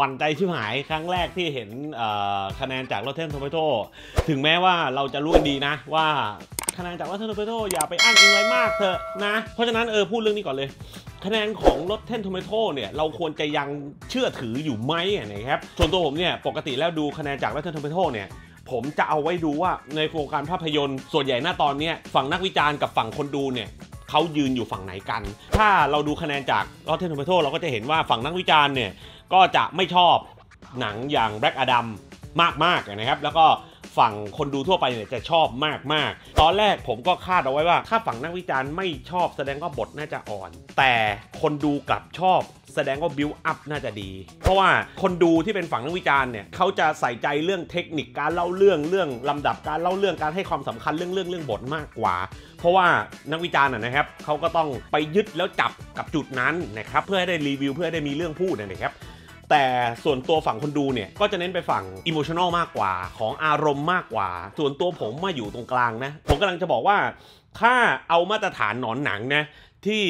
วันใจชิบหายครั้งแรกที่เห็นคะแนนจากรถเทนโทเมโตถึงแม้ว่าเราจะรู้ดีนะว่าคะแนนจากรถเทนโทเมโตอย่าไปอ้างอิงอะไรมาก เถอะนะเพราะฉะนั้นเออพูดเรื่องนี้ก่อนเลย คะแนนของรถเทนโทเมโตเนี่ย เราควรจะยังเชื่อถืออยู่ไหมนะครับส่วนตัวผมเนี่ยปกติแล้วดูคะแนนจากรถเทนโทเมโตเนี่ยผมจะเอาไว้ดูว่าในโครงการภาพยนตร์ส่วนใหญ่หน้าตอนนี้ฝั่งนักวิจารณ์กับฝั่งคนดูเนี่ยเขายืนอยู่ฝั่งไหนกัน ถ้าเราดูคะแนนจากรอเทนโท o m a ตเราก็จะเห็นว่าฝั่งนักวิจารณ์เนี่ย ก็จะไม่ชอบหนังอย่าง Black Adam มากมากนะครับ แล้วก็ฝั่งคนดูทั่วไปเนี่ยจะชอบมากมากตอนแรกผมก็คาดเอาไว้ว่า ถ้าฝั่งนักวิจารณ์ไม่ชอบแสดงว่าบทน่าจะอ่อน แต่คนดูกลับชอบแสดงว่าบิวอัพน่าจะดี เพราะว่าคนดูที่เป็นฝั่งนักวิจารณ์เนี่ยเขาจะใส่ใจเรื่องเทคนิคการเล่าเรื่องเรื่องลำดับการเล่าเรื่องการให้ความสำคัญเรื่องเรื่องเรื่องบทมากกว่า เพราะว่านักวิจารณ์นะครับเขาก็ต้องไปยึดแล้วจับกับจุดนั้นนะครับเพื่อให้ได้รีวิว เพื่อให้ได้มีเรื่องพูดนะครับแต่ส่วนตัวฝั่งคนดูเนี่ยก็จะเน้นไปฝั่งอิมมชั่นอลมากกว่า ของอารมณ์มากกว่า ส่วนตัวผมมาอยู่ตรงกลางนะผมกำลังจะบอกว่า ถ้าเอามาตรฐานหนอนหนังนะที่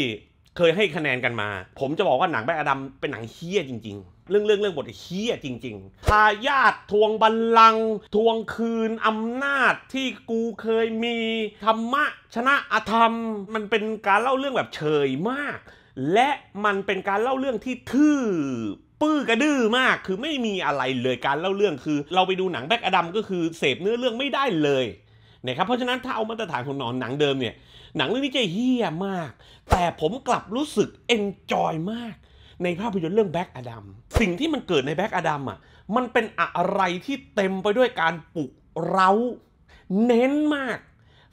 เคยให้คะแนนกันมา ผมจะบอกว่าหนังแบ็คอดัมเป็นหนังเฮี้ยจริงๆ เรื่องเรื่องเรื่องบทเฮี้ยจริงๆทายาททวงบัลลังก์ทวงคืนอำนาจที่กูเคยมีธรรมะชนะอธรรม มันเป็นการเล่าเรื่องแบบเฉยมาก และมันเป็นการเล่าเรื่องที่ทื่อปื้อกระดื้อมากคือไม่มีอะไรเลยการเล่าเรื่องคือ เราไปดูหนังแบ็กอดัมก็คือเสพเนื้อเรื่องไม่ได้เลยนะครับ เพราะฉะนั้นถ้าเอามาตรฐานของหนอนหนังเดิมเนี่ย หนังเรื่องนี้จะเฮี้ยมาก แต่ผมกลับรู้สึกเอนจอยมาก ในภาพยนตร์เรื่องแบ็กอะดัม สิ่งที่มันเกิดในแบ็กอะดัมอ่ะ มันเป็นอะไรที่เต็มไปด้วยการปลุกเร้าเน้นมาก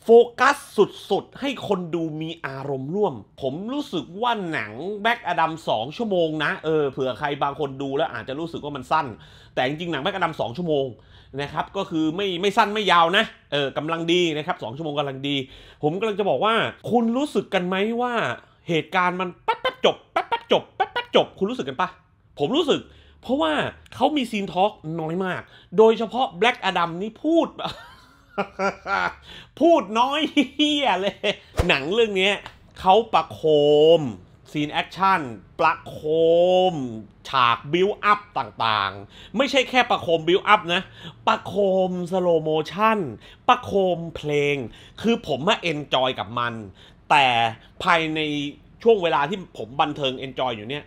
โฟกัสสุดๆ ให้คนดูมีอารมณ์ร่วม ผมรู้สึกว่าหนังแบ็กอดัมสองชั่วโมงนะ เออเผื่อใครบางคนดูแล้วอาจจะรู้สึกว่ามันสั้น แต่จริงๆหนังแบ็กอดัมสองชั่วโมงนะครับก็คือไม่ไม่สั้นไม่ยาวนะเออกำลังดีนะครับสองชั่วโมงกำลังดี ผมกำลังจะบอกว่า คุณรู้สึกกันไหมว่า เหตุการณ์มันแป๊บแป๊บจบแป๊บแป๊บจบแป๊บแป๊บจบ คุณรู้สึกกันปะผมรู้สึก เพราะว่าเขามีซีนทอล์กน้อยมาก โดยเฉพาะแบล็กอดัมนี่พูด พูดน้อยเฮียเลย หนังเรื่องนี้เขาประโคมซีนแอคชั่นประโคมฉากบิวอัพต่างๆ ไม่ใช่แค่ประโคมบิวอัพนะประโคมสโลโมชั่นประโคมเพลง คือผมมาเอนจอยกับมัน แต่ภายในช่วงเวลาที่ผมบันเทิงเอนจอยอยู่เนี่ย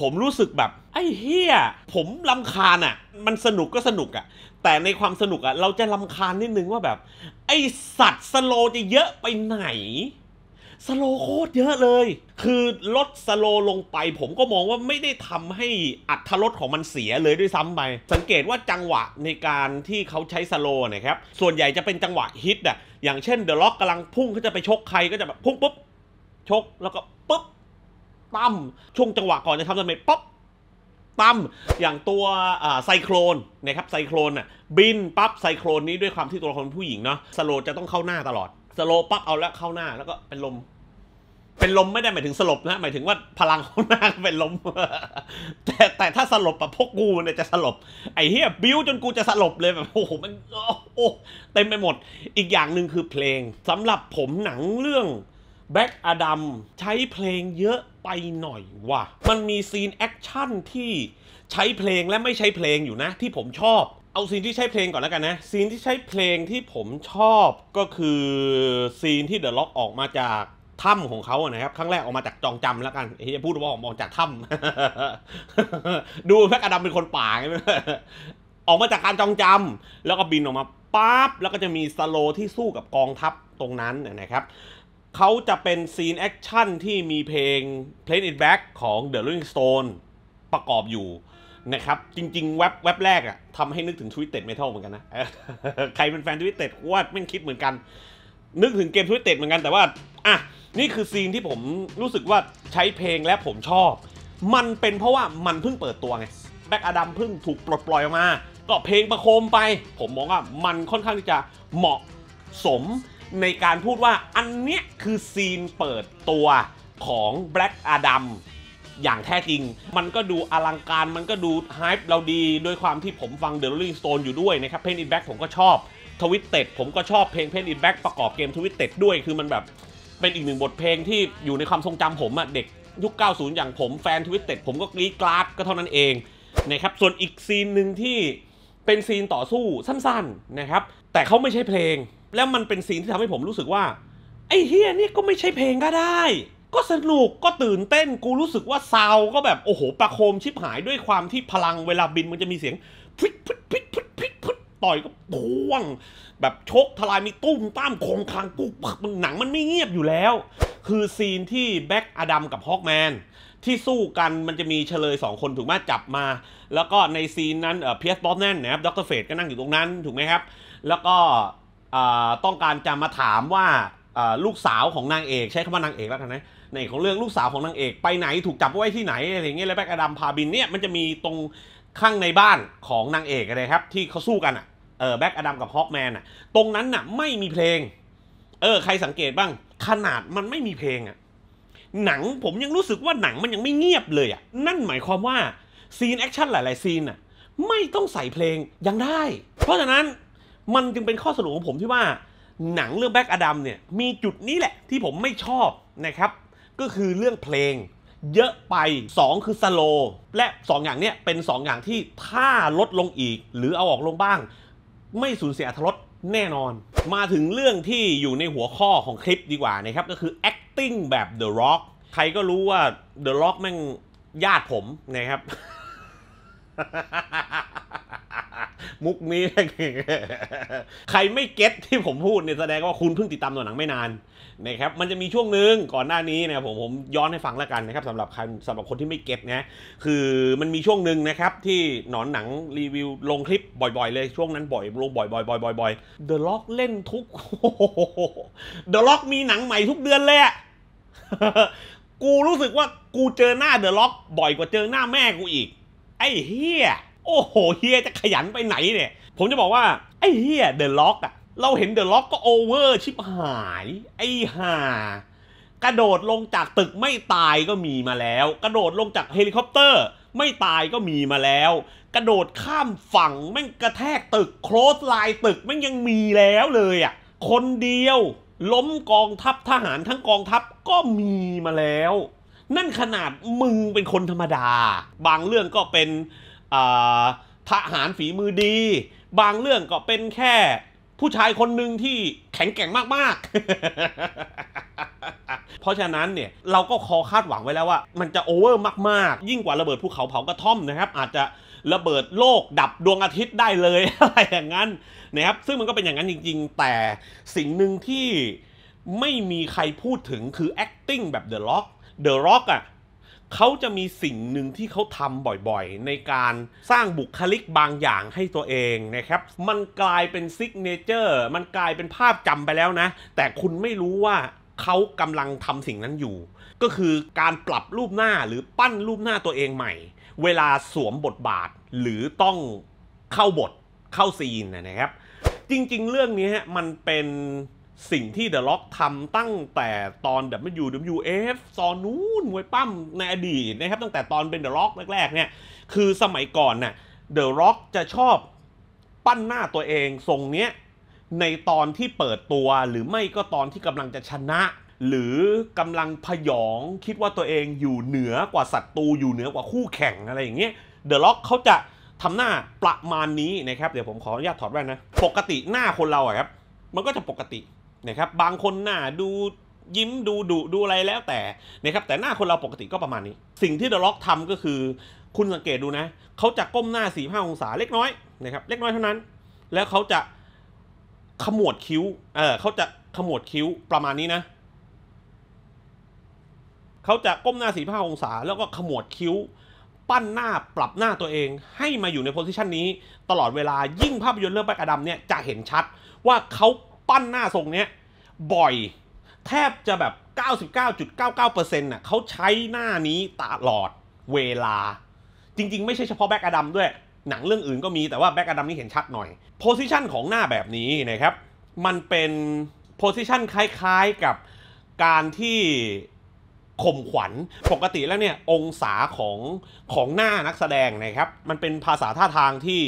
ผมรู้สึกแบบไอ้เฮียผมลำคาญอะ่ะมันสนุกก็สนุกอะ่ะแต่ในความสนุกอะ่ะเราจะลำคาญนิดนึงว่าแบบ ไอสัตว์สโลจะเยอะไปไหนสโลโคตรเยอะเลย คือลดสโลลงไปผมก็มองว่าไม่ได้ทำให้อัตรดของมันเสียเลยด้วยซ้ำไป สังเกตว่าจังหวะในการที่เขาใช้สโลนะครับ ส่วนใหญ่จะเป็นจังหวะฮิตอะอย่างเช่น เดอะล็อกกำลังพุ่งเขาจะไปชกใครก็จะแบบพุ่ง ปุ๊บ ชกแล้วก็ปุ๊บตั้มช่วงจังหวะก่อนจะทำดาเมจปุ๊บตั้มอย่างตัวไซโครนนะครับไซโครนอ่ะบินปั๊บไซโครนนี้ด้วยความที่ตัวละครผู้หญิงเนาะสโลจะต้องเข้าหน้าตลอดสโลปั๊บเอาแล้วเข้าหน้าแล้วก็เป็นลม เป็นลมไม่ได้หมายถึงสลบนะ หมายถึงว่าพลังเขอาหน้าเป็นลม แต่แต่ถ้าสลบอะพวกกูเนี่ยจะสลบ ไอ้เฮียบิ้วจนกูจะสลบเลยแบบโอ้โห มันโอ้เต็มไปหมด อีกอย่างหนึ่งคือเพลงสำหรับผมหนังเรื่องแบ็กอดัมใช้เพลงเยอะไปหน่อยว่ะ มันมีซีนแอคชั่นที่ใช้เพลงและไม่ใช้เพลงอยู่นะ ที่ผมชอบเอาซีนที่ใช้เพลงก่อนแล้วกันนะซีนที่ใช้เพลงที่ผมชอบก็คือซีนที่เดอะล็อกออกมาจากถ้ำของเขาอะนะครับครั้งแรกออกมาจากจองจำแล้วกันเฮียพูดว่าออกมาจากถ้ำดูแพ็กอดัมเป็นคนป่าไงออกมาจากการจองจำแล้วก็บินออกมาปั๊บแล้วก็จะมีสโลที่สู้กับกองทัพตรงนั้นนะครับเขาจะเป็นซีนแอคชั่นที่มีเพลง Play It Back ของ The Rolling Stone ประกอบอยู่นะครับจริงๆเว็บเว็บแรกอะทำให้นึกถึงทวิตเต็ดเมทัลเหมือนกันนะใครเป็นแฟนทวิตเต็ดว่าแม่งคิดเหมือนกัน นึกถึงเกมทวิตเต็ดเหมือนกัน แต่ว่าอ่ะนี่คือซีนที่ผมรู้สึกว่าใช้เพลงและผมชอบ มันเป็นเพราะว่ามันเพิ่งเปิดตัวไงแบ็กอดัมเพิ่งถูกปลดปล่อยออกมา ก็เพลงประโคมไป ผมมองว่ามันค่อนข้างที่จะเหมาะสมในการพูดว่าอันเนี้ยคือซีนเปิดตัวของแบ็ c อ a ดัมอย่างแท้จริง มันก็ดูอลังการ มันก็ดูไฮป์เราดีด้วยความที่ผมฟัง The Rolling Stone อยู่ด้วยนะครับ เพงอินแบ็กผมก็ชอบทวิตเต็ดผมก็ชอบเพลงเพงอินแบ็กประกอบเกมทวิตเต็ดด้วย คือมันแบบ เป็นอีกหนึ่งบทเพลงที่อยู่ในความทรงจำผมอะเด็ก ยุค90 อย่างผมแฟนทวิตเต็ดผมก็กรี๊ดกราดก็เท่านั้นเองนะครับส่วนอีกซีนหนึ่งที่เป็นซีนต่อสู้สั้นๆนะครับแต่เขาไม่ใช่เพลง แล้วมันเป็นซีนที่ทำให้ผมรู้สึกว่าไอ้เฮียนี่ก็ไม่ใช่เพลงก็ได้ก็สนุกก็ตื่นเต้น กูรู้สึกว่าซาวก็แบบโอ้โหประโคมชิบหายด้วยความที่พลังเวลาบินมันจะมีเสียงพิดพิดพิดพิดพิดพิดต่อยก็ป่วง แบบชกทลายมีตุ้มต้ามคงคางกูปัมันหนังมันไม่เงียบอยู่แล้ว คือซีนที่แบ็กอดัมกับฮอกแมน ที่สู้กันมันจะมีเฉลยสองคนถูกไหมจับมา แล้วก็ในซีนนั้นเพียสบอสแนนนะครับด็อกเตอร์เฟดก็นั่งอยู่ตรงนั้นถูกไหมครับแล้วก็ต้องการจะมาถามว่าลูกสาวของนางเอกใช้คำว่านางเอกแล้วกันนะในของเรื่องลูกสาวของนางเอก ไปไหนถูกจับไว้ที่ไหนอะไรเงี้ยแล้วแบ็กอดัมพาบินเนี่ยมันจะมีตรงข้างในบ้านของนางเอกอะไรครับที่เขาสู้กันอ่ะเออแบ็กอดัมกับฮอคแมนอ่ะตรงนั้นน่ะไม่มีเพลงเออใครสังเกตบ้างขนาดมันไม่มีเพลงอ่ะหนังผมยังรู้สึกว่าหนังมันยังไม่เงียบเลยอ่ะนั่นหมายความว่าซีนแอคชั่นหลาย ๆซีนอ่ะไม่ต้องใส่เพลงยังได้ เพราะฉะนั้นมันจึงเป็นข้อสรุปของผมที่ว่า หนังเรื่องแบ็กอดัมเนี่ยมีจุดนี้แหละที่ผมไม่ชอบนะครับก็คือเรื่องเพลงเยอะไป 2คือสโลและ 2 อย่างเนี้ยเป็น 2 อย่างที่ถ้าลดลงอีกหรือเอาออกลงบ้าง ไม่สูญเสียอรรถแน่นอน มาถึงเรื่องที่อยู่ในหัวข้อของคลิปดีกว่านะครับก็คือ acting แบบ The Rock ใครก็รู้ว่า The Rock แม่งญาติผมนะครับมุกนี้ใครไม่เก็ตที่ผมพูดเนี่ยแสดงว่าคุณเพิ่งติดตามตัวหนังไม่นานนะครับมันจะมีช่วงหนึ่งก่อนหน้านี้นะครับผมผมย้อนให้ฟังแล้วกันนะครับสำหรับสำหรับคนที่ไม่เก็ตนะคือมันมีช่วงหนึ่งนะครับที่หนอนหนังรีวิวลงคลิปบ่อย ๆ เลยช่วงนั้นบ่อยลงบ่อยๆบ่อยๆบ่อยๆเดอะล็อกเล่นทุกเดอะล็อกมีหนังใหม่ทุกเดือนเลยอะกูรู้สึกว่ากูเจอหน้าเดอะล็อกบ่อยกว่าเจอหน้าแม่กูอีก ไอ้เฮียโอ้โหเฮียจะขยันไปไหนเนี่ย ผมจะบอกว่า ไอ้เฮียเดอะล็อกอะเราเห็นเดอะล็อกก็โอเวอร์ชิบหายไอ้ห่ากระโดดลงจากตึกไม่ตายก็มีมาแล้ว กระโดดลงจากเฮลิคอปเตอร์ ไม่ตายก็มีมาแล้ว กระโดดข้ามฝั่งแม่งกระแทกตึกโครสไลน์ตึกแม่งยังมีแล้วเลยอะ่ะคนเดียว ล้มกองทัพทหารทั้งกองทัพก็มีมาแล้ว นั่นขนาดมึงเป็นคนธรรมดา บางเรื่องก็เป็นทหารฝีมือดี บางเรื่องก็เป็นแค่ผู้ชายคนหนึ่งที่แข็งแกร่งมากๆ เพราะฉะนั้นเนี่ย เราก็คอคาดหวังไว้แล้วว่า มันจะโอเวอร์มาก ๆ ยิ่งกว่าระเบิดภูเขาเผากระท่อมนะครับ อาจจะระเบิดโลกดับดวงอาทิตย์ได้เลย อะไรอย่างนั้น นะครับ ซึ่งมันก็เป็นอย่างนั้นจริงๆ แต่สิ่งหนึ่งที่ไม่มีใครพูดถึงคือ acting แบบ The Rock The Rock อ่ะเขาจะมีสิ่งหนึ่งที่เขาทำบ่อยๆ ในการสร้างบุคลิกบางอย่างให้ตัวเองนะครับ มันกลายเป็นซิกเนเจอร์มันกลายเป็นภาพจำไปแล้วนะ แต่คุณไม่รู้ว่าเขากำลังทำสิ่งนั้นอยู่ ก็คือการปรับรูปหน้าหรือปั้นรูปหน้าตัวเองใหม่ เวลาสวมบทบาทหรือต้องเข้าบทเข้าซีนนะครับ จริงๆเรื่องนี้มันเป็นสิ่งที่เดอะล็อกทำตั้งแต่ตอน WWF ตอนนู้นมวยปั้มในอดีตนะครับ ตั้งแต่ตอนเป็นเดอะล็อกแรกๆเนี่ยคือสมัยก่อนน่ะเดอะล็อกจะชอบปั้นหน้าตัวเองทรงเนี้ยในตอนที่เปิดตัวหรือไม่ก็ตอนที่กำลังจะชนะ หรือกำลังพยองคิดว่าตัวเองอยู่เหนือกว่าศัตรูอยู่เหนือกว่าคู่แข่งอะไรอย่างเงี้ยเดอะล็อกเขาจะทำหน้าประมาณนี้นะครับเดี๋ยวผมขออนุญาตถอดแว่นนะปกติหน้าคนเราอะครับมันก็จะปกตินะครับบางคนหน้าดูยิ้มดูดุดูอะไรแล้วแต่นะครับแต่หน้าคนเราปกติก็ประมาณนี้ สิ่งที่เดอะล็อกทำก็คือ คุณสังเกตดูนะเขาจะก้มหน้าสีห้าองศาเล็กน้อยนะครับเล็กน้อยเท่านั้น แล้วเขาจะขมวดคิ้วเออเขาจะขมวดคิ้วประมาณนี้นะเขาจะก้มหน้าสี่ห้าองศา แล้วก็ขมวดคิ้วปั้นหน้าปรับหน้าตัวเองให้มาอยู่ในโพสิชันนี้ ตลอดเวลายิ่งภาพยนตร์เรื่องแบ็กอดัมเนี่ย จะเห็นชัดว่าเขาปั้นหน้าทรงเนี้ยบ่อยแทบจะแบบ 99.99%เน่ะเขาใช้หน้านี้ตลอดเวลา จริงๆ ไม่ใช่เฉพาะแบ็กอะดัมด้วย หนังเรื่องอื่นก็มีแต่ว่าแบ็กอะดัมนี่เห็นชัดหน่อยโพสิชันของหน้าแบบนี้นะครับ มันเป็นโพสิชันคล้ายๆกับการที่ข่มขวัญปกติแล้วเนี่ย องศาของของหน้านักแสดงนะครับ มันเป็นภาษาท่าทางที่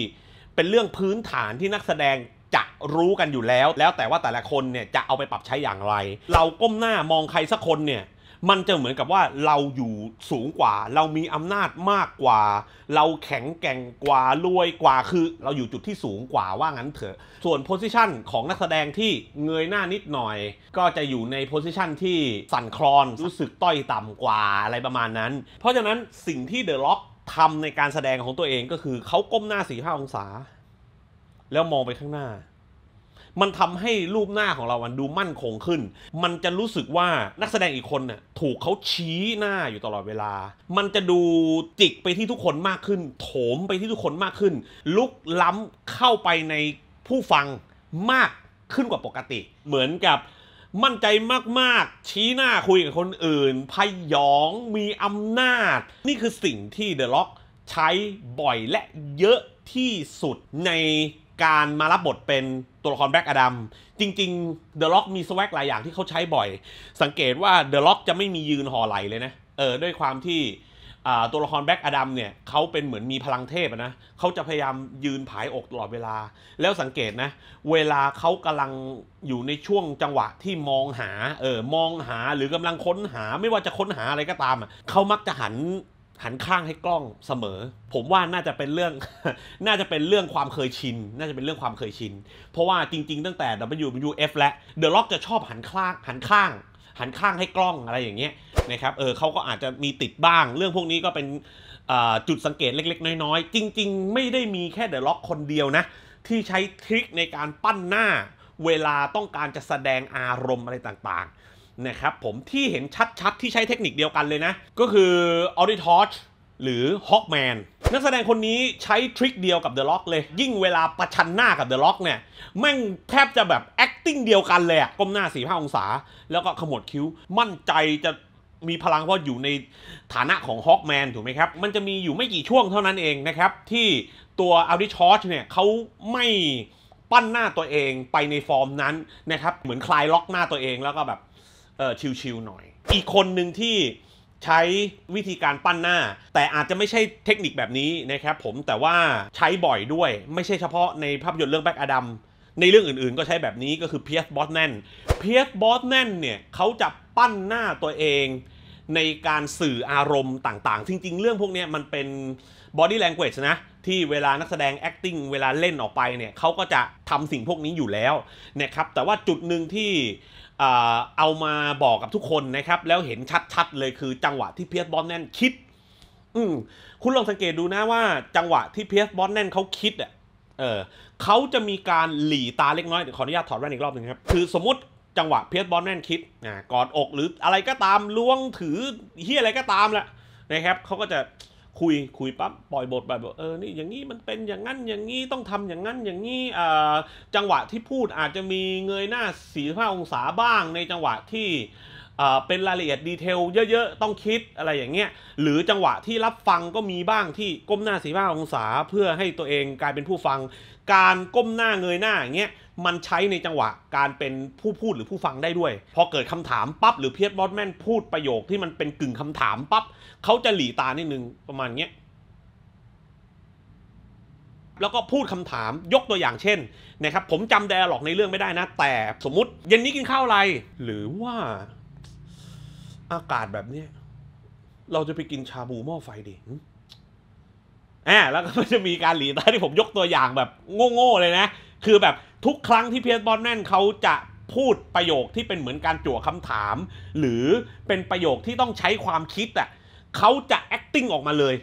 เป็นเรื่องพื้นฐานที่นักแสดงจะรู้กันอยู่แล้วแล้วแต่ว่าแต่ละคนเนี่ยจะเอาไปปรับใช้อย่างไร เราก้มหน้ามองใครสักคนเนี่ยมันจะเหมือนกับว่าเราอยู่สูงกว่า เรามีอำนาจมากกว่า เราแข็งแกร่งกว่า รวยกว่าคือเราอยู่จุดที่สูงกว่าว่างั้นเถอะ ส่วนโพสิชันของนักแสดงที่เงยหน้านิดหน่อย ก็จะอยู่ในโพสิชันที่สั่นคลอนรู้สึกต้อยต่ำกว่าอะไรประมาณนั้นเพราะฉะนั้นสิ่งที่เดอะล็อกทำในการแสดงของตัวเองก็คือเขาก้มหน้า45องศาแล้วมองไปข้างหน้า มันทำให้รูปหน้าของเรามันดูมั่นคงขึ้น มันจะรู้สึกว่านักแสดงอีกคนน่ะถูกเขาชี้หน้าอยู่ตลอดเวลา มันจะดูจิกไปที่ทุกคนมากขึ้น โถมไปที่ทุกคนมากขึ้น ลุกล้ำเข้าไปในผู้ฟังมากขึ้นกว่าปกติ เหมือนกับ มั่นใจมากๆ ชี้หน้าคุยกับคนอื่น พยอง มีอำนาจ นี่คือสิ่งที่เดอะล็อกใช้บ่อยและเยอะที่สุดในการมารับบทเป็นตัวละครแบ็กอดัมจริงๆเดอะล็อกมีสวักหลายอย่างที่เขาใช้บ่อย สังเกตว่าเดอะล็อกจะไม่มียืนห่อไหลเลยนะเออด้วยความที่ตัวละครแบ็กอดัมเนี่ยเขาเป็นเหมือนมีพลังเทพนะเขาจะพยายามยืนผายอกตลอดเวลา แล้วสังเกตนะ เวลาเขากำลังอยู่ในช่วงจังหวะที่มองหา เออมองหาหรือกำลังค้นหาไม่ว่าจะค้นหาอะไรก็ตามเขามักจะหันหันข้างให้กล้องเสมอ ผมว่าน่าจะเป็นเรื่อง น่าจะเป็นเรื่องความเคยชิน น่าจะเป็นเรื่องความเคยชิน เพราะว่าจริงๆ ตั้งแต่ WWF และ The Rock จะชอบหันข้าง หันข้าง หันข้างให้กล้องอะไรอย่างเงี้ยนะครับ เออเขาก็อาจจะมีติดบ้าง เรื่องพวกนี้ก็เป็นจุดสังเกตเล็กๆ น้อยๆ จริงๆ ไม่ได้มีแค่เดอะล็อกคนเดียวนะ ที่ใช้ทริคในการปั้นหน้าเวลาต้องการจะแสดงอารมณ์อะไรต่างๆนะครับ ผมที่เห็นชัดๆที่ใช้เทคนิคเดียวกันเลยนะ ก็คือ a u d i t o r c h หรือ Hawkman นักแสดงคนนี้ใช้ทริคเดียวกับ The Rock เลย ยิ่งเวลาประชันหน้ากับ The Rock เนี่ย แม่งแทบจะแบบ acting เดียวกันเลยก้มหน้าสี่ห้าองศา แล้วก็ขมวดคิ้ว มั่นใจจะมีพลังเพราะอยู่ในฐานะของฮอคแมนถูกไหมครับ มันจะมีอยู่ไม่กี่ช่วงเท่านั้นเองนะครับที่ตัวอ d i ดิ r อชเนี่ยเขาไม่ปั้นหน้าตัวเองไปในฟอร์มนั้นนะครับเหมือนคลายล็อกหน้าตัวเองแล้วก็แบบออชิลๆหน่อย อีกคนหนึ่งที่ใช้วิธีการปั้นหน้า แต่อาจจะไม่ใช่เทคนิคแบบนี้นะครับผมแต่ว่าใช้บ่อยด้วย ไม่ใช่เฉพาะในภาพยนตร์เรื่องแบ็กอะดัม ในเรื่องอื่นๆก็ใช้แบบนี้ก็คือเพียสบอสแนนเพียสบอสแนนเนี่ยเขาจะปั้นหน้าตัวเองในการสื่ออารมณ์ต่างๆ จริงๆ เรื่องพวกนี้มันเป็นบอดี้แลงเก g e นะ ที่เวลานักแสดง acting เวลาเล่นออกไปเนี่ยเขาก็จะทำสิ่งพวกนี้อยู่แล้วนะครับแต่ว่าจุดหนึ่งที่เอามาบอกกับทุกคนนะครับแล้วเห็นชัดๆ เลยคือจังหวะที่เพียสบอลแนนคิดอืมคุณลองสังเกตดูนะว่าจังหวะที่เพียสบอลแนนเขาคิดอ่ะเออเขาจะมีการหลีตาเล็กน้อยขออนุญาตถอดแว่นอีกรอบหนึ่งครับ คือสมมติจังหวะเพียสบอลแนนคิดนะกอดอกหรืออะไรก็ตามล้วงถือเฮียอะไรก็ตามแหละนะครับเขาก็จะคุยคุยปั๊บปล่อยบทไปบอกเออนี่อย่างนี้มันเป็นอย่างนั้น อย่างนี้ ต้องทำอย่างนั้นอย่างนี้จังหวะที่พูดอาจจะมีเงยหน้าสีห้าองศาบ้าง ในจังหวะที่เป็นรายละเอียดดีเทลเยอะๆ ต้องคิดอะไรอย่างเงี้ยหรือจังหวะที่รับฟังก็มีบ้างที่ก้มหน้าสีห้าองศาเพื่อให้ตัวเองกลายเป็นผู้ฟังการก้มหน้าเงยหน้าอย่างเงี้ยมันใช้ในจังหวะการเป็นผู้พูดหรือผู้ฟังได้ด้วยพอเกิดคำถามปั๊บหรือเพียร์บอสแมนพูดประโยคที่มันเป็นกึ่งคำถามปั๊บเขาจะหลีตานิดนึงประมาณเงี้ยแล้วก็พูดคำถามยกตัวอย่างเช่นนะครับผมจำแดร์หลอกในเรื่องไม่ได้นะ แต่สมมติเย็นนี้กินข้าวอะไรหรือว่า อากาศแบบนี้เราจะไปกินชาบูหม้อไฟดีอ่าแล้วก็จะมีการหลีตาที่ผมยกตัวอย่างแบบโง่ ๆ เลยนะ คือแบบทุกครั้งที่เพียร์บอลแมนเขาจะพูดประโยคที่เป็นเหมือนการจั่วคำถาม หรือเป็นประโยคที่ต้องใช้ความคิดอะ่ะเขาจะ acting ออกมาเลย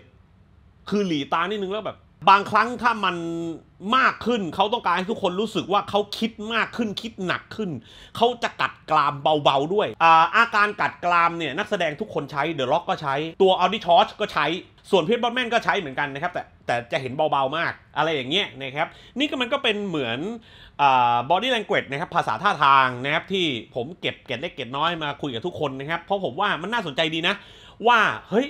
คือหลีตานิดนึงแล้วแบบบางครั้งถ้ามันมากขึ้น เขาต้องการให้ทุกคนรู้สึกว่าเขาคิดมากขึ้นคิดหนักขึ้น เขาจะกัดกรามเบาๆด้วย อาอาการกัดกรามเนี่ยนักแสดงทุกคนใช้เดอะล็อกก็ใช้ตัวออดิชอชก็ใช้ส่วนเพจรบอลแมนก็ใช้เหมือนกันนะครับแต่แต่จะเห็นเบาๆมาก อะไรอย่างเงี้ยนะครับ นี่ก็มันก็เป็นเหมือนบอดี้แลงเกจนะครับภาษาท่าทางนะครับ ที่ผมเก็บเก็บเล็กเก็บน้อยมาคุยกับทุกคนนะครับเพราะผมว่ามันน่าสนใจดีนะ ว่าเฮ้ย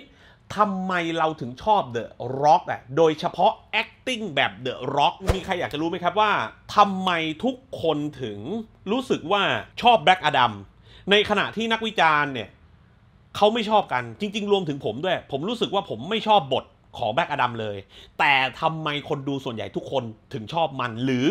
ทำไมเราถึงชอบ The Rock อ่ะโดยเฉพาะ acting แบบ The Rock มีใครอยากจะรู้ไหมครับว่าทำไมทุกคนถึงรู้สึกว่าชอบ Black Adam ในขณะที่นักวิจารณ์เนี่ยเขาไม่ชอบกัน จริงๆรวมถึงผมด้วย ผมรู้สึกว่าผมไม่ชอบบทของแบ็กอดัมเลย แต่ทำไมคนดูส่วนใหญ่ทุกคนถึงชอบมัน หรือ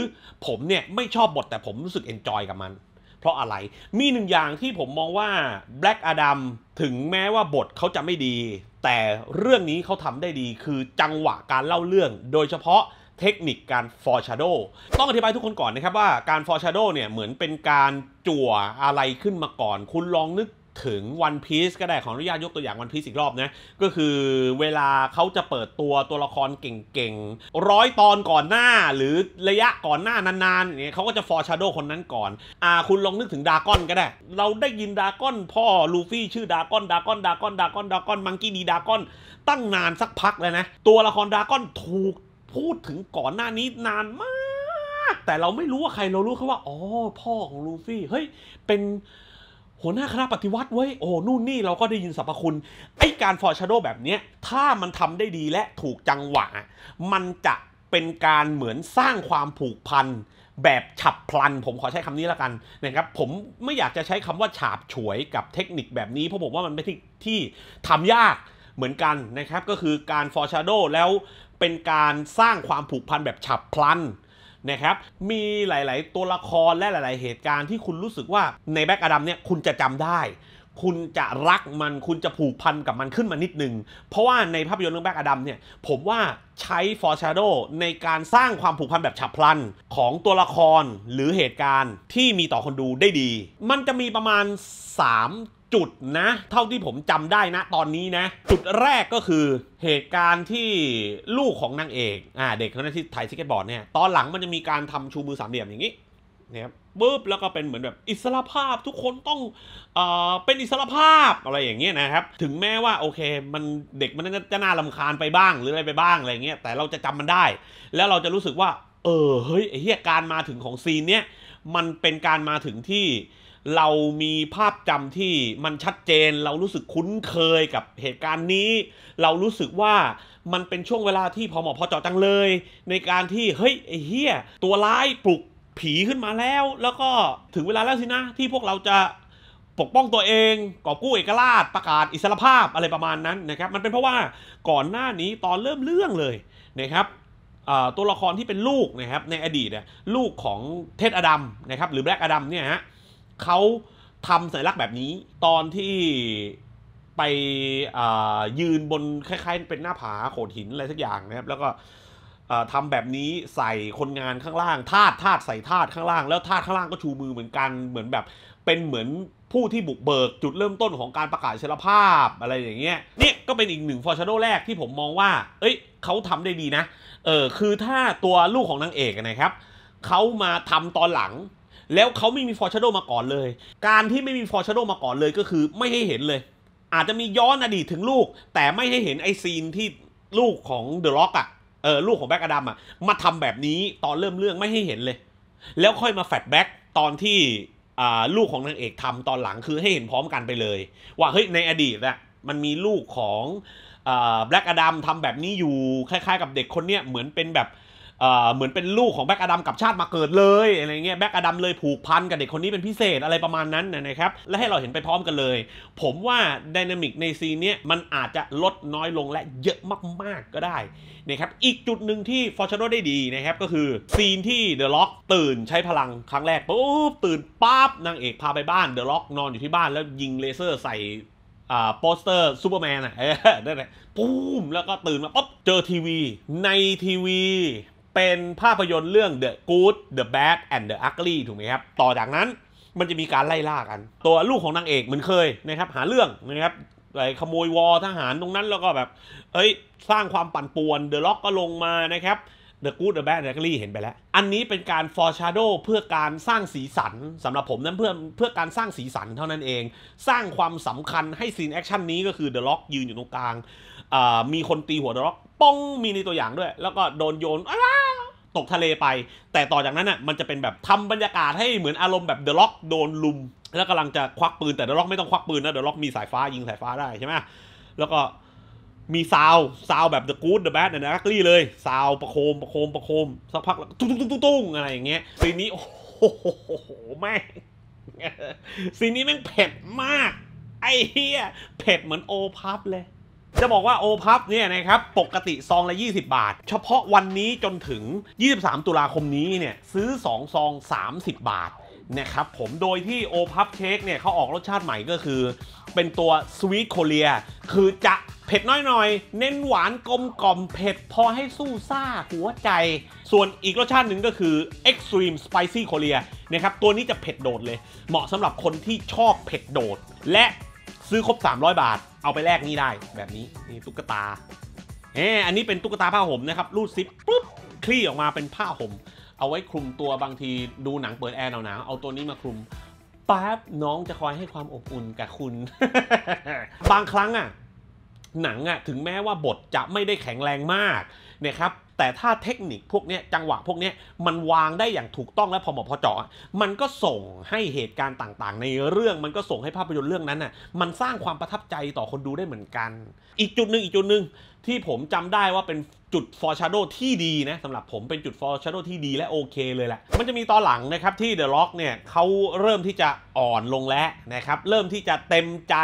ผมเนี่ย ไม่ชอบบทแต่ผมรู้สึกเอนจอยกับมัน เพราะอะไร มีหนึ่งอย่างที่ผมมองว่าแบล็กอดัมถึงแม้ว่าบทเขาจะไม่ดีแต่เรื่องนี้เขาทำได้ดีคือจังหวะการเล่าเรื่อง โดยเฉพาะเทคนิคการฟอร์ชา a ด o ต้องอธิบายทุกคนก่อนนะครับ ว่าการฟอร์ชา a ด o เนี่ยเหมือนเป็นการจั่วอะไรขึ้นมาก่อน คุณลองนึกถึงวันพีซก็ได้ขออนุญาตยกตัวอย่างวันพีซอีกรอบนะก็คือเวลาเขาจะเปิดตัวตัวละครเก่งๆร้อยตอนก่อนหน้าหรือระยะก่อนหน้านานๆเนี่ยเขาก็จะฟอร์ชาโดคนนั้นก่อนอ่าคุณลองนึกถึงดากอนก็ได้ เราได้ยินดากอน พ่อลูฟี่ ชื่อดากอนดากอนดากอนดากอนดากอน มังกี้ดีดากอน ตั้งนานสักพักเลยนะ ตัวละครดากอนถูกพูดถึงก่อนหน้านี้นานมาก แต่เราไม่รู้ว่าใครเรารู้แค่ว่าอ๋อพ่อของลูฟี่เฮ้ยเป็นหัวหน้าคณะปฏิวัติเว้ย โอ้ นู่นนี่เราก็ได้ยินสรรพคุณ ไอการฟอร์ชาโดแบบเนี้ยถ้ามันทำได้ดีและถูกจังหวะ มันจะเป็นการเหมือนสร้างความผูกพันแบบฉับพลัน ผมขอใช้คำนี้แล้วกันนะครับผมไม่อยากจะใช้คำว่าฉาบฉวยกับเทคนิคแบบนี้ เพราะผมว่ามันไมนที่ที่ทำยากเหมือนกันนะครับ ก็คือการฟอร์ชาโดแล้ว เป็นการสร้างความผูกพันแบบฉับพลันนะครับมีหลาย ๆ ตัวละครและหลาย ๆ เหตุการณ์ที่คุณรู้สึกว่าใน แบ็กอะดัมเนี่ยคุณจะ จำ ได้ คุณจะรักมันคุณจะผูกพันกับมันขึ้นมานิดนึงเพราะว่าในภาพยนตร์เรื่องแบ็กอะดัมเนี่ย ผม ว่าใช้อร์ชาร์โดในการสร้างความผูกพันแบบฉับพลัน ของตัวละครหรือเหตุการณ์ที่มีต่อคนดูได้ดี มันจะมีประมาณ3จุดนะเท่าที่ผมจำได้นะตอนนี้นะ จุดแรกก็คือเหตุการณ์ที่ลูกของนางเอกอ่า เด็กคนนั้นที่ถ่ายสเก็ตบอร์ดเนี่ยตอนหลังมันจะมีการทำชูมือสามเหลี่ยมอย่างนี้นะครับป้๊บแล้วก็เป็นเหมือนแบบอิสระภาพทุกคนต้องเอ่อเป็นอิสระภาพอะไรอย่างเงี้ยนะครับ ถึงแม้ว่าโอเคมันเด็กมันน่าจะน่าลำคาญไปบ้างหรืออะไรไปบ้างอะไรเงี้ยแต่เราจะจำมันได้ แล้วเราจะรู้สึกว่า เออเฮ้ยไอ้เหตุการณ์มาถึงของซีนเนี้ยมันเป็นการมาถึงที่เรามีภาพจำที่มันชัดเจนเรารู้สึกคุ้นเคยกับเหตุการณ์นี้ เรารู้สึกว่ามันเป็นช่วงเวลาที่พอเหมาะพอเจาะจังเลย ในการที่เฮ้ยไอ้เฮียตัวร้ายปลุกผีขึ้นมาแล้ว แล้วก็ถึงเวลาแล้วสินะ ที่พวกเราจะปกป้องตัวเองกอบกู้เอกราชประกาศอิสรภาพอะไรประมาณนั้นนะครับมันเป็นเพราะว่าก่อนหน้านี้ตอนเริ่มเรื่องเลยนะครับตัวละครที่เป็นลูกนะครับในอดีตลูกของเทศอดัมนะครับหรือแบล็กอดัมเนี่ยฮะเขาทำสัญลักษณ์แบบนี้ ตอนที่ไปยืนบนคล้ายๆเป็นหน้าผาโขดหินอะไรสักอย่างนะครับแล้วก็ทำแบบนี้ใส่คนงานข้างล่าง ทาดทาดใส่ทาดข้างล่างแล้วทาดข้างล่างก็ชูมือเหมือนกันเหมือนแบบเป็นเหมือนผู้ที่บุกเบิกจุดเริ่มต้นของการประกาศเชลภาพอะไรอย่างเงี้ยนี่ก็เป็นอีกหนึ่งฟอร์ชาโดแรกที่ผมมองว่าเอ้ยเขาทำได้ดีนะเออคือถ้าตัวลูกของนางเอกนะครับเขามาทำตอนหลังแล้วเขาไม่มีฟอร์ชโดมาก่อนเลย การที่ไม่มีฟอร์ชโดมาก่อนเลยก็คือ ไม่ให้เห็นเลย อาจจะมีย้อนอดีตถึงลูก แต่ไม่ให้เห็นไอซีนที่ลูกของเดอะล็อกอะเออลูกของแบ็กอดัมอะมาทำแบบนี้ตอนเริ่มเรื่องไม่ให้เห็นเลย แล้วค่อยมาแฟดแบ็กตอนที่อ่าลูกของนางเอกทำตอนหลังคือให้เห็นพร้อมกันไปเลยว่าเฮ้ยในอดีตอะมันมีลูกของอ่าแบล็กอดัมทำแบบนี้อยู่คล้ายๆ กับเด็กคนเนี้ยเหมือนเป็นแบบเหมือนเป็นลูกของแบ็กอดัมกับชาติมาเกิดเลยอะไรเงี้ยแบ็กอดัมเลยผูกพันกับเด็กคนนี้เป็นพิเศษอะไรประมาณนั้นนะครับ และให้เราเห็นไปพร้อมกันเลย ผมว่าดินามิกในซีนนี้มันอาจจะลดน้อยลงและเยอะมากๆก็ได้นะครับอีกจุดหนึ่งที่ฟอร์ชโนได้ดีนะครับก็คือซีนที่เดอะล็อกตื่นใช้พลังครั้งแรก ปุ๊บ ตื่นปั๊บนางเอกพาไปบ้านเดอะล็อกนอนอยู่ที่บ้านแล้วยิงเลเซอร์ใส่อ่าโปสเตอร์ซูเปอร์แมนอ่ะได้นแลยปุ๊มแล้วก็ตื่นมาปุ๊บเจอทีวีในทีวีเป็นภาพยนตร์เรื่อง The Good The Bad and the Ugly ถูกไหมครับ ต่อจากนั้นมันจะมีการไล่ล่ากัน ตัวลูกของนางเอกเหมือนเคยนะครับ หาเรื่องนะครับไปขโมยวอทหารตรงนั้นแล้วก็แบบ เอ้ย สร้างความปั่นป่วนเดอะล็อกก็ลงมานะครับเด The g ด o d The b a ดเดอะกรีเห็นไปแล้ว อันนี้เป็นการฟอร์ชาร์โดเพื่อการสร้างสีสันสำหรับผมนั้นเพื่อเพื่อการสร้างสีสันเท่านั้นเอง สร้างความสำคัญให้ซีนแอคชั่นนี้ก็คือเดอะล็อกยืนอยู่ตรงกลาง มีคนตีหัวเดอะล็อก ป้องมีในตัวอย่างด้วย แล้วก็โดนโยนตกทะเลไป แต่ต่อจากนั้นน่ะมันจะเป็นแบบทำบรรยากาศให้เหมือนอารมณ์แบบเดอะล็อกโดนลุม แล้วกำลังจะควักปืนแต่เดอะล็อกไม่ต้องควักปืนนะดอะล็อกมีสายฟ้ายิงสายฟ้าได้ใช่ไหมแล้วก็มีซาว ซาวแบบ The Good The Bad นี่ยนะกลี่เลย ซาวประโคมประโคมประโคม สักพักแล้วตุ้งตุ้งตุ้งตุ้งอะไรอย่างเงี้ยซีนนี้ โอ้โหแม่ซีนนี้แม่งเผ็ดมาก ไอ้เหี้ยเผ็ดเหมือนโอพับเลย จะบอกว่าโอพับเนี่ยนะครับ ปกติซองละ 20 บาท เฉพาะวันนี้จนถึง 23 ตุลาคมนี้เนี่ย ซื้อ 2 ซอง 30 บาทนะครับผมโดยที่โอพับเค้กเนี่ยเขาออกรสชาติใหม่ก็คือ เป็นตัวสวีทโคเรียคือจะเผ็ดน้อยหน่อยเน้นหวานกลมกล่อมเผ็ดพอให้สู้ซ่าหัวใจ ส่วนอีกรสชาติหนึ่งก็คือ Extreme Spicy Korea นะครับตัวนี้จะเผ็ดโดดเลย เหมาะสำหรับคนที่ชอบเผ็ดโดดและซื้อครบ 300 บาทเอาไปแลกนี้ได้ แบบนี้นี่ตุ๊กตาเอออันนี้เป็นตุ๊กตาผ้าห่มนะครับรูดซิปปุ๊บคลี่ออกมาเป็นผ้าห่มเอาไว้คลุมตัวบางทีดูหนังเปิดแอร์หนาวๆ เอาตัวนี้มาคลุมปั๊บน้องจะคอยให้ความอบอุ่นกับคุณ บางครั้งอ่ะหนังอ่ะถึงแม้ว่าบทจะไม่ได้แข็งแรงมากนะครับแต่ถ้าเทคนิคพวกนี้จังหวะพวกนี้มันวางได้อย่างถูกต้องและพอเหมาะพอเจาะมันก็ส่งให้เหตุการณ์ต่างๆ ในเรื่องมันก็ส่งให้ภาพยนตร์เรื่องนั้นน่ะมันสร้างความประทับใจต่อคนดูได้เหมือนกัน อีกจุดหนึ่งอีกจุดหนึ่งที่ผมจำได้ว่าเป็นจุดฟอร์ชาร์โดที่ดีนะสำหรับผมเป็นจุดฟอร์ชาร์โดที่ดีและโอเคเลยแหละมันจะมีตอนหลังนะครับที่เดอะล็อกเนี่ยเขาเริ่มที่จะอ่อนลงแล้วนะครับเริ่มที่จะเต็มใจ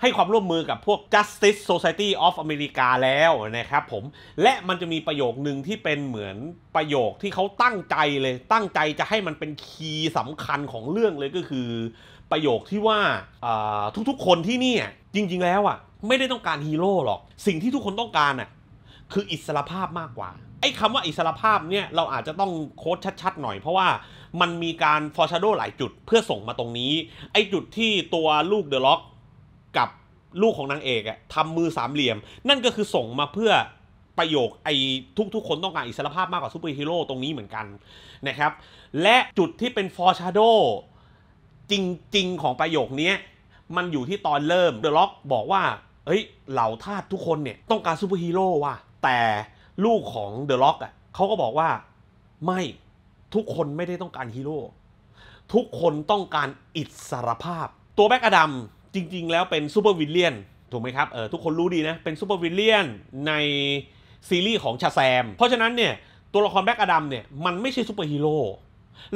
ให้ความร่วมมือกับพวก Justice Society of America แล้วนะครับผม และมันจะมีประโยคหนึ่งที่เป็นเหมือนประโยคที่เขาตั้งใจเลยตั้งใจจะให้มันเป็นคีย์สำคัญของเรื่องเลยก็คือ ประโยคที่ว่าทุกๆ คนที่นี่จริง ๆแล้วอ่ะ ไม่ได้ต้องการฮีโร่หรอก สิ่งที่ทุกคนต้องการอ่ะ คืออิสรภาพมากกว่า ไอ้คำว่าอิสรภาพเนี่ย เราอาจจะต้องโค้ดชัดๆหน่อย เพราะว่ามันมีการฟอร์ชาโดหลายจุดเพื่อส่งมาตรงนี้ ไอ้จุดที่ตัวลูกเดอะล็อกกับลูกของนางเอกอะทำมือสามเหลี่ยม นั่นก็คือส่งมาเพื่อประโยคไอ้ทุก ๆ คนต้องการอิสรภาพมากกว่าซูเปอร์ฮีโร่ตรงนี้เหมือนกันนะครับ และจุดที่เป็นฟอร์ชาโดจริง ๆ ของประโยคนี้มันอยู่ที่ตอนเริ่มเดอะล็อกบอกว่า เฮ้ย เหล่าทาสทุกคนเนี่ย ต้องการซูเปอร์ฮีโร่ว่ะ แต่ลูกของเดอะล็อกอ่ะเขาก็บอกว่าไม่ทุกคนไม่ได้ต้องการฮีโร่ทุกคนต้องการอิสรภาพตัวแบ็กอดัมจริง ๆ แล้วเป็นซูเปอร์วิลเลียนถูกไหมครับเออทุกคนรู้ดีนะ เป็นซูเปอร์วิลเลียนในซีรีส์ของชาแซมเพราะฉะนั้นเนี่ยตัวละครแบ็กอดัมเนี่ยมันไม่ใช่ซูเปอร์ฮีโร่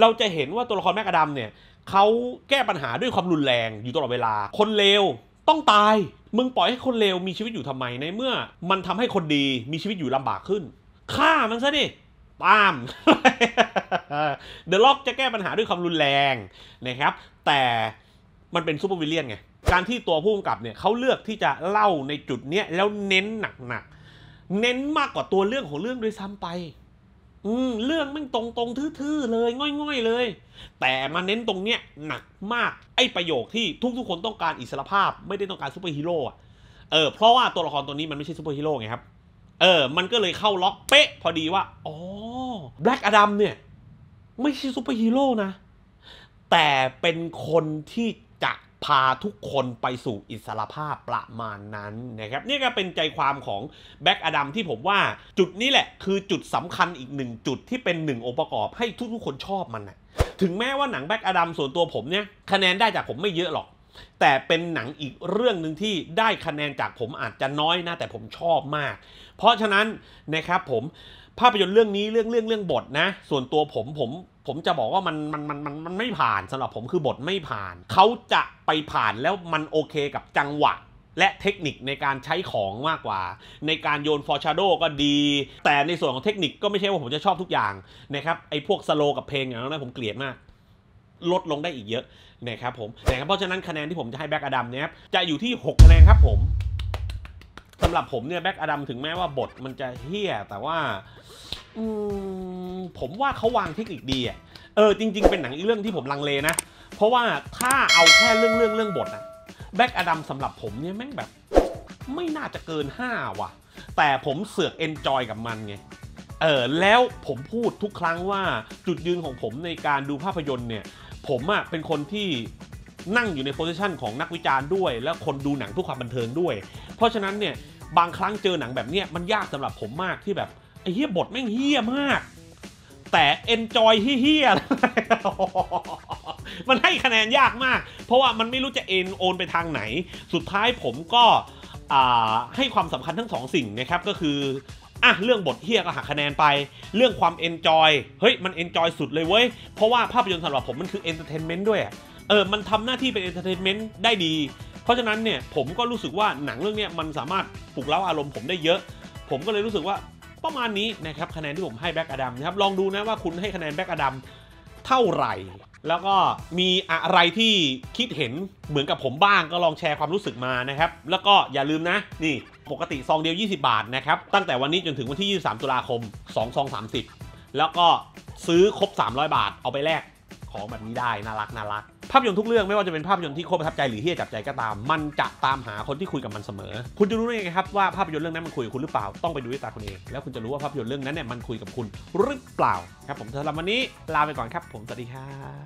เราจะเห็นว่าตัวละครแม็กอดัมเนี่ยเขาแก้ปัญหาด้วยความรุนแรงอยู่ตลอดเวลา คนเลวต้องตาย มึงปล่อยให้คนเลวมีชีวิตอยู่ทำไมในเมื่อมันทำให้คนดีมีชีวิตอยู่ลำบากขึ้นฆ่ามันซะดิปาม เดอะล็อกจะแก้ปัญหาด้วยความรุนแรงนะครับ แต่มันเป็นซูเปอร์วิลเลียนไงการที่ตัวผู้กำกับเนี่ยเขาเลือกที่จะเล่าในจุดเนี้ยแล้วเน้นหนักๆ เน้นมากกว่าตัวเรื่องของเรื่องด้วยซ้ำไปอืมเรื่องมันตรงตรงทื่อๆเลยง่อยๆเลย แต่มาเน้นตรงเนี้ย หนักมากไอ้ประโยคที่ทุกๆ คนต้องการอิสรภาพไม่ได้ต้องการซูเปอร์ฮีโร่เออเพราะว่าตัวละครตัวนี้มันไม่ใช่ซูเปอร์ฮีโร่ไงครับ เออ มันก็เลยเข้าล็อกเป๊ะ พอดีว่า อ๋อ แบล็กอดัมเนี่ย ไม่ใช่ซูเปอร์ฮีโร่นะ แต่เป็นคนที่พาทุกคนไปสู่อิสรภาพประมาณนั้นนะครับนี่ก็เป็นใจความของแบ็กอดัมที่ผมว่าจุดนี้แหละคือจุดสำคัญอีกหนึ่งจุดที่เป็นหนึ่งองค์ประกอบให้ทุกๆคนชอบมันนะถึงแม้ว่าหนังแบ็กอดัมส่วนตัวผมเนี่ยคะแนนได้จากผมไม่เยอะหรอก แต่เป็นหนังอีกเรื่องหนึ่งที่ได้คะแนนจากผมอาจจะน้อยนะ แต่ผมชอบมาก เพราะฉะนั้นนะครับผมภาพยนตร์เรื่องนี้เรื่องเรื่องเรื่องบทนะส่วนตัวผมผมผมจะบอกว่ามันมันมันมันมันไม่ผ่านสำหรับผมคือบทไม่ผ่านเขาจะไปผ่านแล้วมันโอเคกับจังหวะ และเทคนิคในการใช้ของมากกว่า ในการโยนฟอร์ชาโดก็ดี แต่ในส่วนของเทคนิคก็ไม่ใช่ว่าผมจะชอบทุกอย่างนะครับไอ้พวกสโลกับเพลงอย่างนั้นผมเกลียดมาก ลดลงได้อีกเยอะนะครับผมนะครับเพราะฉะนั้นคะแนนที่ผมจะให้แบ็กอดัมเนี่ยจะอยู่ที่6คะแนนครับผมสำหรับผมเนี่ยแบ็กอดัมถึงแม้ว่าบทมันจะเฮี้ยแต่ว่าอืมผมว่าเขาวางเทคนิคดีอ่ะเออจริงๆเป็นหนังอีกเรื่องที่ผมลังเลนะ เพราะว่าถ้าเอาแค่เรื่องเรื่องเรื่องบทนะแบ็กอดัมสำหรับผมเนี่ยแม่งแบบไม่น่าจะเกิน5ว่ะแต่ผมเสือกเอนจอยกับมันไงเออแล้วผมพูดทุกครั้งว่าจุดยืนของผมในการดูภาพยนตร์เนี่ย ผมอะเป็นคนที่นั่งอยู่ในโพสิชันของนักวิจารณ์ด้วย และคนดูหนังทุกความบันเทิงด้วยเพราะฉะนั้นเนี่ยบางครั้งเจอหนังแบบเนี้ยมันยากสำหรับผมมากที่แบบไอ้เฮี้ยบทแม่งเฮี้ยมากแต่เอนจอยเฮี้ยมันให้คะแนนยากมาก เพราะว่ามันไม่รู้จะเอนโอนไปทางไหน สุดท้ายผมก็ให้ความสำคัญทั้งสองสิ่งนะครับ ก็คือ อ่ะ เรื่องบทเฮียก็หักคะแนนไป เรื่องความเอนจอย เฮ้ย มันเอนจอยสุดเลยเว้ย เพราะว่าภาพยนตร์สำหรับผมมันคือเอนเตอร์เทนเมนต์ด้วยเออมันทำหน้าที่เป็นเอนเตอร์เทนเมนต์ได้ดี เพราะฉะนั้นเนี่ยผมก็รู้สึกว่าหนังเรื่องนี้มันสามารถปลุกเร้าอารมณ์ ผมได้เยอะ ผมก็เลยรู้สึกว่าประมาณนี้นะครับคะแนนที่ผมให้แบ็กอดัมนะครับลองดูนะว่าคุณให้คะแนนแบ็กอดัมเท่าไหร่ แล้วก็มีอะไรที่คิดเห็นเหมือนกับผมบ้างก็ลองแชร์ความรู้สึกมานะครับ แล้วก็อย่าลืมนะนี่ปกติซองเดียว 20 บาทนะครับตั้งแต่วันนี้จนถึงวันที่ 23 ตุลาคม2ซอง30 แล้วก็ซื้อครบ 300 บาท เอาไปแลกของแบบนี้ได้น่ารักน่ารัก ภาพยนตร์ทุกเรื่องไม่ว่าจะเป็นภาพยนตร์ที่โคตรประทับใจหรือที่จับใจก็ตาม มันจะตามหาคนที่คุยกับมันเสมอ คุณจะรู้ได้ไงครับว่าภาพยนตร์เรื่องนั้นมันคุยกับคุณหรือเปล่าต้องไปดูด้วยตาคุณเองแล้วคุณจะรู้ว่าภาพยนตร์เรื่องนั้นเนี่ยมันคุยกับคุณหรือเปล่าครับผมสำหรับวันนี้ลาไปก่อนครับ ผมสวัสดีครับ